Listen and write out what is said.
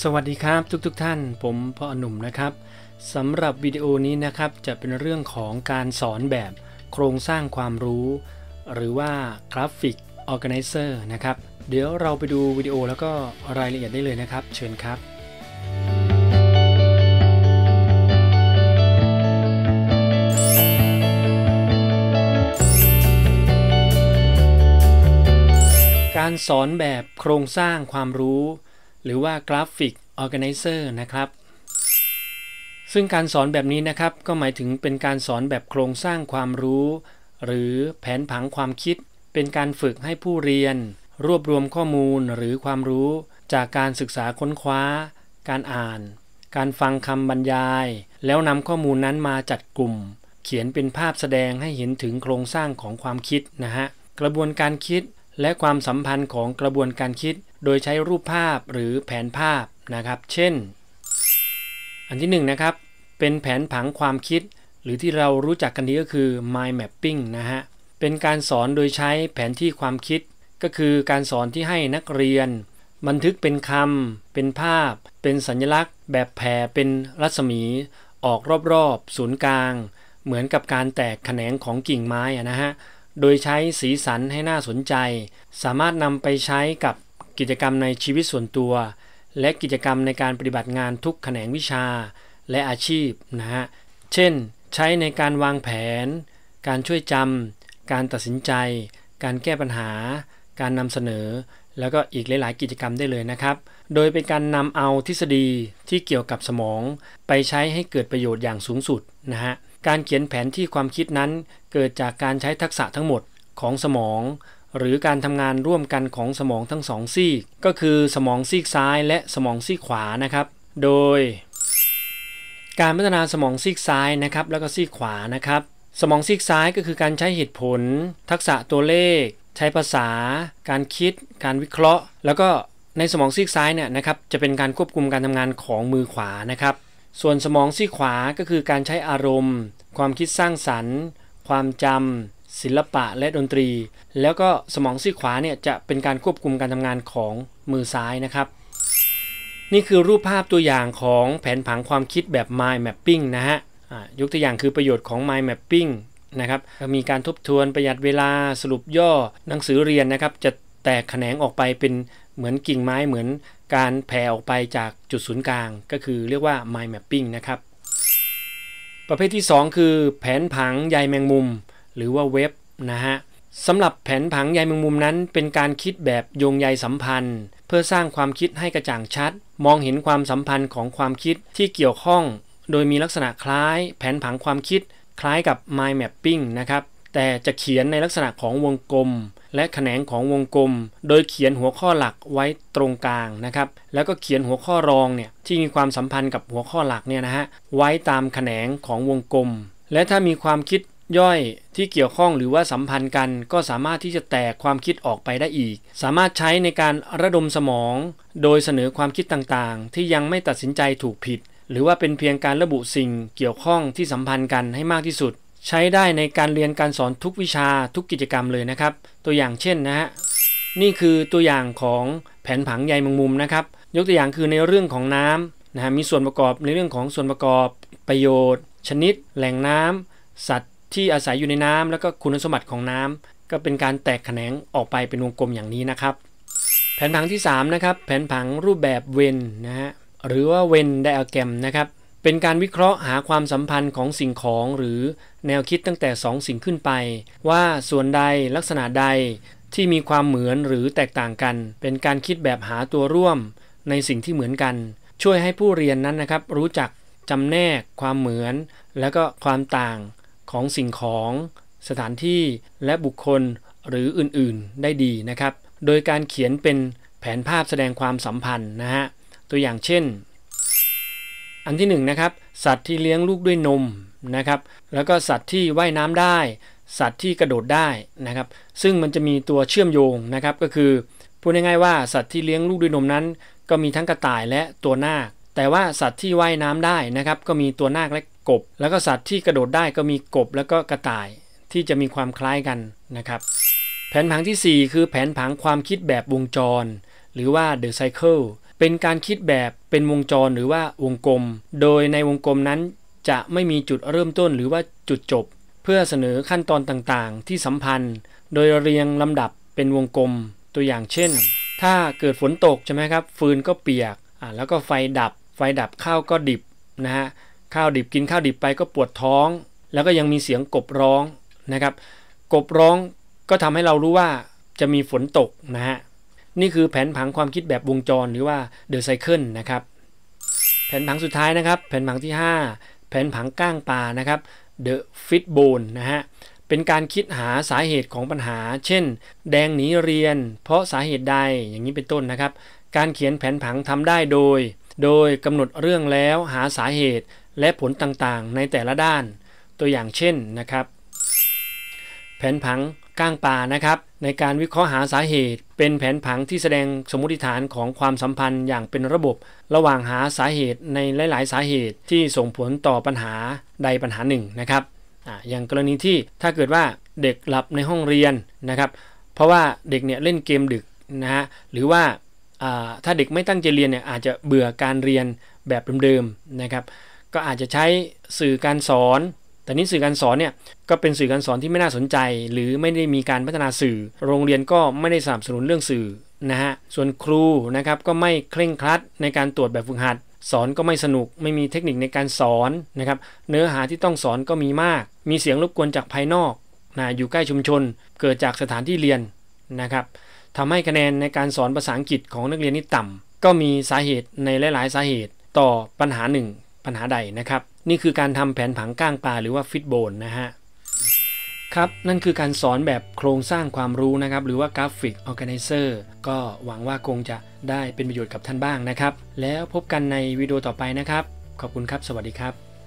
สวัสดีครับทุก ๆทท่าน ผมพ่อหนุ่มนะครับสำหรับวิดีโอนี้นะครับจะเป็นเรื่องของการสอนแบบโครงสร้างความรู้ หรือว่ากราฟิกออแกไนเซอร์นะครับ เดี๋ยวเราไปดูวิดีโอแล้วก็รายละเอียดได้เลยนะครับ เชิญครับ การสอนแบบโครงสร้างความรู้หรือว่ากราฟิกออแกเนเซอร์นะครับซึ่งการสอนแบบนี้นะครับก็หมายถึงเป็นการสอนแบบโครงสร้างความรู้ หรือแผนผังความคิด เป็นการฝึกให้ผู้เรียน รวบรวมข้อมูลหรือความรู้ จากการศึกษาค้นคว้า การอ่าน การฟังคำบรรยาย แล้วนำข้อมูลนั้นมาจัดกลุ่ม เขียนเป็นภาพแสดงให้เห็นถึงโครงสร้างของความคิดนะฮะกระบวนการคิดและความสัมพันธ์ของกระบวนการคิด โดยใช้รูปภาพหรือแผนภาพนะครับ เช่น อันที่1นนะครับเป็นแผนผังความคิด หรือที่เรารู้จักกันดีก็คือ mind mapping นะฮะ เป็นการสอนโดยใช้แผนที่ความคิด ก็คือการสอนที่ให้นักเรียน บันทึกเป็นคำเป็นภาพ เป็นสัญลักษณ์ แบบแผ่เป็นรัศมีออกรอบๆศูนย์กลาง เหมือนกับการแตกแขนงของกิ่งไม้นะฮะโดยใช้สีสันให้น่าสนใจ สามารถนำไปใช้กับกิจกรรมในชีวิตส่วนตัว และกิจกรรมในการปฏิบัติงานทุกแขนงวิชาและอาชีพนะฮะเช่นใช้ในการวางแผน การช่วยจำการตัดสินใจ การแก้ปัญหา การนำเสนอ แล้วก็อีกหลาย ๆ กิจกรรมได้เลยนะครับ โดยเป็นการนำเอาทฤษฎีที่เกี่ยวกับสมอง ไปใช้ให้เกิดประโยชน์อย่างสูงสุดนะฮะการเขียนแผนที่ความคิดนั้นเกิดจากการใช้ทักษะทั้งหมดของสมอง หรือการทำงานร่วมกันของสมองทั้งสองซีกก็คือสมองซีกซ้ายและสมองซีกขวานะครับ โดย การพัฒนาสมองซีกซ้ายนะครับ แล้วก็ซีกขวานะครับ สมองซีกซ้ายก็คือการใช้เหตุผล ทักษะตัวเลข ใช้ภาษา การคิด การวิเคราะห์ แล้วก็ในสมองซีกซ้ายเนี่ยนะครับ จะเป็นการควบคุมการทำงานของมือขวานะครับส่วนสมองซีขวาก็คือการใช้อารมณ์ ความคิดสร้างสรรค์ ความจำศิลปะและดนตรี แล้วก็สมองซีขวาเนี่ยจะเป็นการควบคุมการทำงานของมือซ้ายนะครับ นี่คือรูปภาพตัวอย่างของแผนผังความคิดแบบ mind mapping นะฮะยกตัวอย่างคือประโยชน์ของ mind mapping นะครับ มีการทบทวนประหยัดเวลาสรุปย่อหนังสือเรียนนะครับจะแตกแขนงออกไปเป็นเหมือนกิ่งไม้เหมือนการแผ่ออกไปจากจุดศูนย์กลาง ก็คือเรียกว่า mind mapping นะครับ ประเภทที่ 2 คือแผนผังใยแมงมุม หรือว่าเว็บนะฮะสำหรับแผนผังใยแมงมุมนั้น เป็นการคิดแบบโยงใยสัมพันธ์ เพื่อสร้างความคิดให้กระจ่างชัด มองเห็นความสัมพันธ์ของความคิดที่เกี่ยวข้อง โดยมีลักษณะคล้าย แผนผังความคิดคล้ายกับ mind mapping นะครับแต่จะเขียนในลักษณะของวงกลมและแขนงของวงกลม โดยเขียนหัวข้อหลักไว้ตรงกลางนะครับ แล้วก็เขียนหัวข้อรองเนี่ยที่มีความสัมพันธ์กับหัวข้อหลักเนี่ยนะฮะ ไว้ตามแขนงของวงกลม และถ้ามีความคิดย่อยที่เกี่ยวข้องหรือว่าสัมพันธ์กัน ก็สามารถที่จะแตกความคิดออกไปได้อีก สามารถใช้ในการระดมสมอง โดยเสนอความคิดต่างๆ ที่ยังไม่ตัดสินใจถูกผิด หรือว่าเป็นเพียงการระบุสิ่งเกี่ยวข้องที่สัมพันธ์กันให้มากที่สุดใช้ได้ในการเรียนการสอนทุกวิชาทุกกิจกรรมเลยนะครับ ตัวอย่างเช่นนะฮะนี่คือตัวอย่างของแผนผังใยมมงมุมนะครับ ยกตัวอย่างคือในเรื่องของน้ำนะฮะมีส่วนประกอบในเรื่องของส่วนประกอบประโยชน์ ชนิดแหล่งน้ำ สัตว์ที่อาศัยอยู่ในน้ำ แล้วก็คุณสมบัติของน้ำ ก็เป็นการแตกแขนงออกไปเป็นวงกลมอย่างนี้นะครับ แผนผังที่ 3 นะครับ แผนผังรูปแบบเวนนะฮะหรือว่าเวนไดอะแกรมนะครับเป็นการวิเคราะห์หาความสัมพันธ์ของสิ่งของหรือแนวคิดตั้งแต่สองสิ่งขึ้นไปว่าส่วนใดลักษณะใดที่มีความเหมือนหรือแตกต่างกัน เป็นการคิดแบบหาตัวร่วมในสิ่งที่เหมือนกัน ช่วยให้ผู้เรียนนั้นนะครับรู้จักจำแนกความเหมือนและก็ความต่างของสิ่งของสถานที่และบุคคลหรืออื่นๆได้ดีนะครับโดยการเขียนเป็นแผนภาพแสดงความสัมพันธ์นะฮะตัวอย่างเช่นอันที่1นนะครับ สัตว์ที่เลี้ยงลูกด้วยนมนะครับแล้วก็สัตว์ที่ว่ายน้ำได้ สัตว์ที่กระโดดได้นะครับซึ่งมันจะมีตัวเชื่อมโยงนะครับก็คือพูดง่ายๆว่าสัตว์ที่เลี้ยงลูกด้วยนมนั้น ก็มีทั้งกระต่ายและตัวนาค แต่ว่าสัตว์ที่ว่ายน้ำได้นะครับก็มีตัวนาคและกบ แล้วก็สัตว์ที่กระโดดได้ก็มีกบแล้วก็กระต่าย ที่จะมีความคล้ายกันนะครับแผนผังที่ 4 คือแผนผังความคิดแบบวงจร หรือว่า the cycle เป็นการคิดแบบเป็นวงจรหรือว่าวงกลม โดยในวงกลมนั้นจะไม่มีจุดเริ่มต้นหรือว่าจุดจบ เพื่อเสนอขั้นตอนต่างๆ ที่สัมพันธ์ โดยเรียงลำดับเป็นวงกลมตัวอย่างเช่น ถ้าเกิดฝนตกใช่ไหมครับฟืนก็เปียกแล้วก็ไฟดับ ไฟดับข้าวก็ดิบนะฮะข้าวดิบกินข้าวดิบไปก็ปวดท้อง แล้วก็ยังมีเสียงกบร้องนะครับ กบร้องก็ทำให้เรารู้ว่าจะมีฝนตกนะฮะนี่คือแผนผังความคิดแบบวงจรหรือว่าเดอะไซเคิลนะครับ แผนผังสุดท้ายนะครับแผนผังที่ 5 แผนผังก้างปลานะครับเดอะฟิตโบนนะฮะเป็นการคิดหาสาเหตุของปัญหา เช่นแดงหนีเรียนเพราะสาเหตุใดอย่างนี้เป็นต้นนะครับ การเขียนแผนผังทำได้โดย โดยกำหนดเรื่องแล้วหาสาเหตุและผลต่างๆในแต่ละด้าน ตัวอย่างเช่นนะครับ แผนผังก้างป่านะครับในการวิเคราะห์หาสาเหตุ เป็นแผนผังที่แสดงสมมติฐานของความสัมพันธ์อย่างเป็นระบบระหว่างหาสาเหตุในหลาย ๆ สาเหตุที่ส่งผลต่อปัญหาใดปัญหาหนึ่งนะครับออย่างกรณีที่ถ้าเกิดว่าเด็กหลับในห้องเรียนนะครับเพราะว่าเด็กเนี่ยเล่นเกมดึกนะฮะหรือว่าถ้าเด็กไม่ตั้งใจเรียนเนี่ยอาจจะเบื่อการเรียนแบบเดิมๆนะครับก็อาจจะใช้สื่อการสอนแต่นี้สื่อการสอนเนี่ยก็เป็นสื่อการสอนที่ไม่น่าสนใจ หรือไม่ได้มีการพัฒนาสื่อ โรงเรียนก็ไม่ได้สนับสนุนเรื่องสื่อนะฮะส่วนครูนะครับก็ไม่เคร่งครัดในการตรวจแบบฝึกหัดสอนก็ไม่สนุก ไม่มีเทคนิคในการสอนนะครับ เนื้อหาที่ต้องสอนก็มีมาก มีเสียงรบกวนจากภายนอกนะอยู่ใกล้ชุมชนเกิดจากสถานที่เรียนนะครับทำให้คะแนนในการสอนภาษาอังกฤษของนักเรียนนี่ต่ำก็มีสาเหตุในหลาย ๆ สาเหตุต่อปัญหาหนึ่งปัญหาใดนะครับนี่คือการทำแผนผังก้างปลาหรือว่าฟิตโบนนะฮะ ครับนั่นคือการสอนแบบโครงสร้างความรู้นะครับ หรือว่ากราฟิกออแกไนเซอร์ก็หวังว่าคงจะได้เป็นประโยชน์กับท่านบ้างนะครับ แล้วพบกันในวิดีโอต่อไปนะครับ ขอบคุณครับสวัสดีครับ